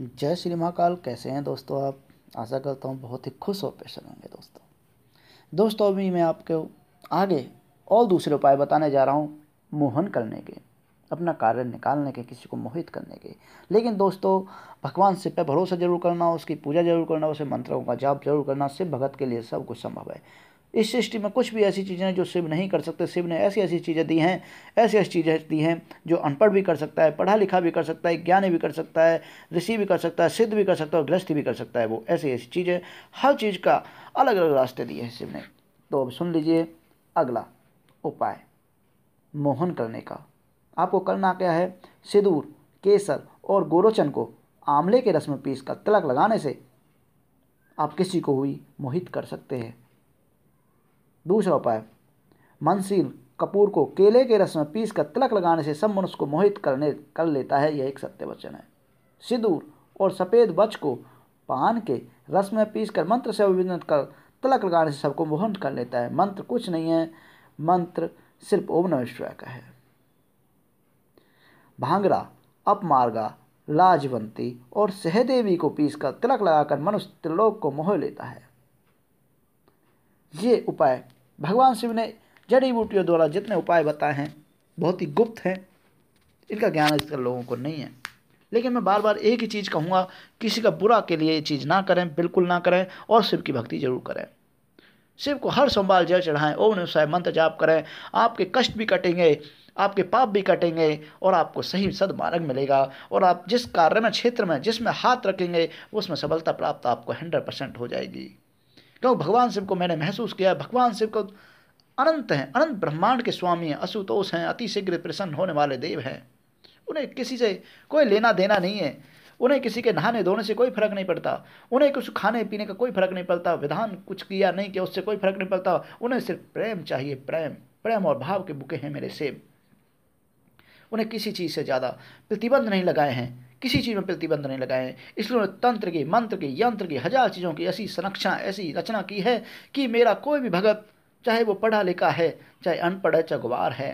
जय श्री महाकाल कैसे हैं दोस्तों आप आशा करता हूँ बहुत ही खुश और प्रसन्न होंगे दोस्तों दोस्तों अभी मैं आपको आगे और दूसरे उपाय बताने जा रहा हूँ मोहन करने के अपना कार्य निकालने के किसी को मोहित करने के लेकिन दोस्तों भगवान शिव पर भरोसा जरूर करना उसकी पूजा जरूर करना उसे मंत्रों का जाप जरूर करना शिव भगत के लिए सब कुछ संभव है इस सृष्टि में कुछ भी ऐसी चीज़ें हैं जो शिव नहीं कर सकते शिव ने ऐसी ऐसी चीज़ें दी हैं ऐसी ऐसी चीज़ें दी हैं जो अनपढ़ भी कर सकता है पढ़ा लिखा भी कर सकता है ज्ञानी भी कर सकता है ऋषि भी कर सकता है सिद्ध भी कर सकता है और गृहस्थी भी कर सकता है वो ऐसी ऐसी चीज़ें हर चीज़ का अलग अलग रास्ते दिए हैं शिव ने तो अब सुन लीजिए अगला उपाय मोहन करने का आपको करना क्या है सिदूर केसर और गोरोचन को आंवले के रस में पीस कर तिलक लगाने से आप किसी को भी मोहित कर सकते हैं दूसरा उपाय मनसील कपूर को केले के रस में पीस कर तिलक लगाने से सब मनुष्य को मोहित करने कर लेता है यह एक सत्य वचन है सिदूर और सफ़ेद वच को पान के रस में पीस कर मंत्र से अभिनंदन कर तिलक लगाने से सबको मोहन कर लेता है मंत्र कुछ नहीं है मंत्र सिर्फ ओम नमेश्वर का है भांगरा अपमार्गा लाजवंती और सहदेवी को पीसकर तिलक लगाकर मनुष्य त्रिलोक को मोह लेता है ये उपाय भगवान शिव ने जड़ी बूटियों द्वारा जितने उपाय बताए हैं बहुत ही गुप्त हैं इनका ज्ञान आजकल लोगों को नहीं है लेकिन मैं बार बार एक ही चीज़ कहूँगा किसी का बुरा के लिए ये चीज़ ना करें बिल्कुल ना करें और शिव की भक्ति जरूर करें शिव को हर सोमवार जल चढ़ाएं ओम नमस्वाय मंत्र जाप करें आपके कष्ट भी कटेंगे आपके पाप भी कटेंगे और आपको सही सदमार्ग मिलेगा और आप जिस कार्य में क्षेत्र में जिसमें हाथ रखेंगे उसमें सफलता प्राप्त आपको हंड्रेड परसेंट हो जाएगी क्यों भगवान शिव को मैंने महसूस किया भगवान शिव को अनंत हैं अनंत ब्रह्मांड के स्वामी हैं असुतोष हैं अतिशीघ्र प्रसन्न होने वाले देव हैं उन्हें किसी से कोई लेना देना नहीं है उन्हें किसी के नहाने धोने से कोई फर्क नहीं पड़ता उन्हें कुछ खाने पीने का कोई फर्क नहीं पड़ता विधान कुछ किया नहीं किया उससे कोई फर्क नहीं पड़ता उन्हें सिर्फ प्रेम चाहिए प्रेम प्रेम और भाव के बुके हैं मेरे सेब उन्हें किसी चीज़ से ज़्यादा प्रतिबंध नहीं लगाए हैं किसी चीज़ में प्रतिबंध नहीं लगाए इसलिए उन्होंने तंत्र के मंत्र के यंत्र के हजार चीज़ों की ऐसी संरक्षा ऐसी रचना की है कि मेरा कोई भी भगत चाहे वो पढ़ा लिखा है चाहे अनपढ़ है चाहे गुवार है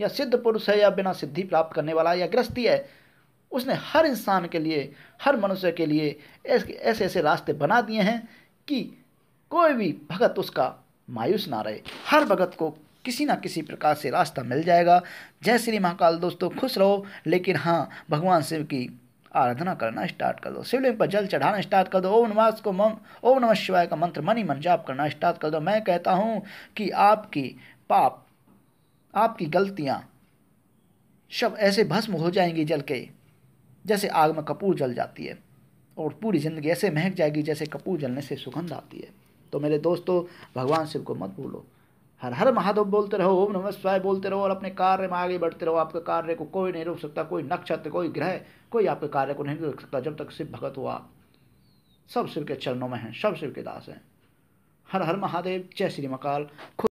या सिद्ध पुरुष है या बिना सिद्धि प्राप्त करने वाला या गृहस्थी है उसने हर इंसान के लिए हर मनुष्य के लिए ऐसे ऐसे रास्ते बना दिए हैं कि कोई भी भगत उसका मायूस ना रहे हर भगत को किसी ना किसी प्रकार से रास्ता मिल जाएगा जय श्री महाकाल दोस्तों खुश रहो लेकिन हाँ भगवान शिव की आराधना करना स्टार्ट कर दो शिवलिंग पर जल चढ़ाना स्टार्ट कर दो ओम नमाज को मम ओम नमः शिवाय का मंत्र मनी मन जाप करना स्टार्ट कर दो मैं कहता हूँ कि आपकी पाप आपकी गलतियाँ सब ऐसे भस्म हो जाएंगी जल के जैसे आग में कपूर जल जाती है और पूरी ज़िंदगी ऐसे महक जाएगी जैसे कपूर जलने से सुगंध आती है तो मेरे दोस्तों भगवान शिव को मत भूलो हर हर महादेव बोलते रहो ओम नमः स्वाय बोलते रहो और अपने कार्य में आगे बढ़ते रहो आपके कार्य को कोई नहीं रोक सकता कोई नक्षत्र कोई ग्रह कोई आपके कार्य को नहीं रोक सकता जब तक शिव भगत हो आप सब शिव के चरणों में हैं सब शिव के दास हैं हर हर महादेव जय श्री मकाल